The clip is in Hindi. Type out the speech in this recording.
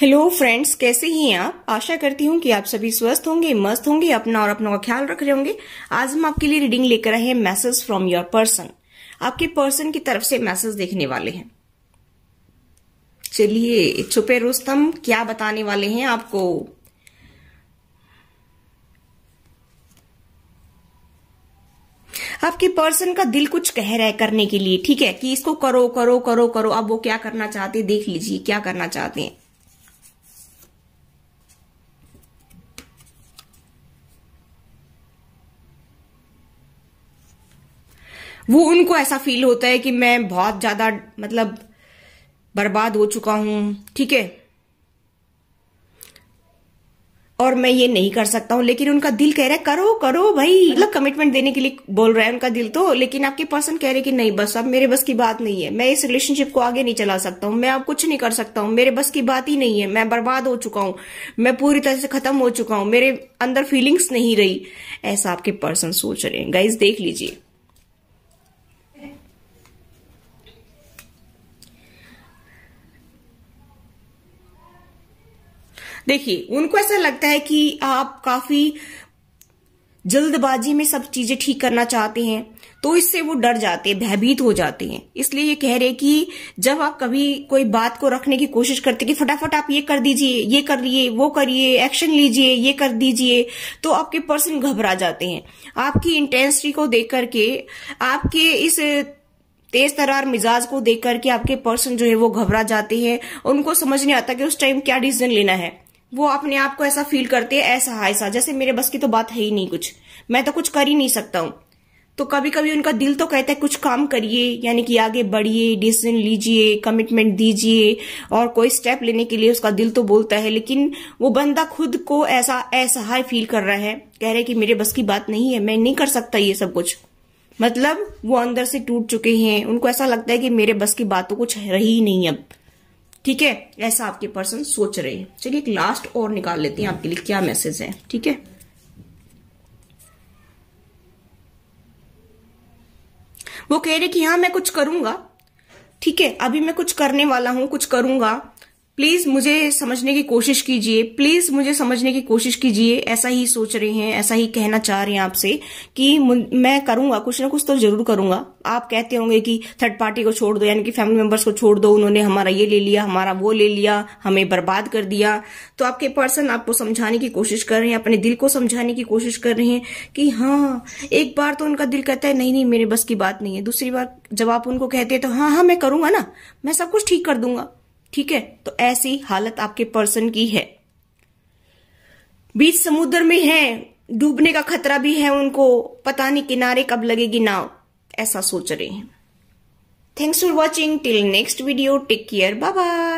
हेलो फ्रेंड्स कैसे ही हैं आप आशा करती हूँ कि आप सभी स्वस्थ होंगे मस्त होंगे अपना और अपनों का ख्याल रख रहे होंगे आज हम आपके लिए रीडिंग लेकर आए हैं मैसेज फ्रॉम योर पर्सन आपके पर्सन की तरफ से मैसेज देखने वाले हैं चलिए छुपे रुस्तम क्या बताने वाले हैं आपको आपके पर्सन का दिल कुछ कह रहा है करने के लिए ठीक है कि इसको करो करो करो करो अब वो क्या करना चाहते हैं देख लीजिए क्या करना चाहते हैं वो उनको ऐसा फील होता है कि मैं बहुत ज्यादा मतलब बर्बाद हो चुका हूं ठीक है और मैं ये नहीं कर सकता हूं लेकिन उनका दिल कह रहा है करो करो भाई मतलब कमिटमेंट देने के लिए बोल रहा है उनका दिल तो लेकिन आपके पर्सन कह रहे कि नहीं बस अब मेरे बस की बात नहीं है मैं इस रिलेशनशिप को आगे नहीं चला सकता हूं मैं अब कुछ नहीं कर सकता हूं मेरे बस की बात ही नहीं है मैं बर्बाद हो चुका हूं मैं पूरी तरह से खत्म हो चुका हूं मेरे अंदर फीलिंग्स नहीं रही ऐसा आपके पर्सन सोच रहे हैं गाइज देख लीजिए देखिए उनको ऐसा लगता है कि आप काफी जल्दबाजी में सब चीजें ठीक करना चाहते हैं तो इससे वो डर जाते हैं भयभीत हो जाते हैं इसलिए ये कह रहे कि जब आप कभी कोई बात को रखने की कोशिश करते कि फटाफट आप ये कर दीजिए ये कर लिए वो करिए एक्शन लीजिए ये कर दीजिए तो आपके पर्सन घबरा जाते हैं आपकी इंटेंसिटी को देख करके आपके इस तेज तरार मिजाज को देख करके आपके पर्सन जो है वो घबरा जाते हैं उनको समझ नहीं आता कि उस टाइम क्या डिसीजन लेना है वो अपने आप को ऐसा फील करते हैं ऐसा ऐसा जैसे मेरे बस की तो बात है ही नहीं कुछ मैं तो कुछ कर ही नहीं सकता हूँ तो कभी कभी उनका दिल तो कहता है कुछ काम करिए यानी कि आगे बढ़िए डिसीजन लीजिए कमिटमेंट दीजिए और कोई स्टेप लेने के लिए उसका दिल तो बोलता है लेकिन वो बंदा खुद को ऐसा असहाय फील कर रहा है कह रहे कि मेरे बस की बात नहीं है मैं नहीं कर सकता ये सब कुछ मतलब वो अंदर से टूट चुके हैं उनको ऐसा लगता है कि मेरे बस की बातों तो कुछ रही नहीं अब ठीक है ऐसा आपके पर्सन सोच रहे हैं चलिए एक लास्ट और निकाल लेते हैं आपके लिए क्या मैसेज है ठीक है वो कह रहे कि हाँ मैं कुछ करूंगा ठीक है अभी मैं कुछ करने वाला हूं कुछ करूंगा प्लीज मुझे समझने की कोशिश कीजिए प्लीज मुझे समझने की कोशिश कीजिए ऐसा ही सोच रहे हैं ऐसा ही कहना चाह रहे हैं आपसे कि मैं करूंगा कुछ ना कुछ तो जरूर करूंगा आप कहते होंगे कि थर्ड पार्टी को छोड़ दो यानी कि फैमिली मेंबर्स को छोड़ दो उन्होंने हमारा ये ले लिया हमारा वो ले लिया हमें बर्बाद कर दिया तो आपके पर्सन आपको समझाने की कोशिश कर रहे हैं अपने दिल को समझाने की कोशिश कर रहे हैं कि हाँ एक बार तो उनका दिल कहता है नहीं नहीं मेरे बस की बात नहीं है दूसरी बार जब आप उनको कहते हैं तो हाँ हाँ मैं करूंगा ना मैं सब कुछ ठीक कर दूंगा ठीक है तो ऐसी हालत आपके पर्सन की है बीच समुद्र में है डूबने का खतरा भी है उनको पता नहीं किनारे कब लगेगी नाव ऐसा सोच रहे हैं thanks for watching till next video take care bye bye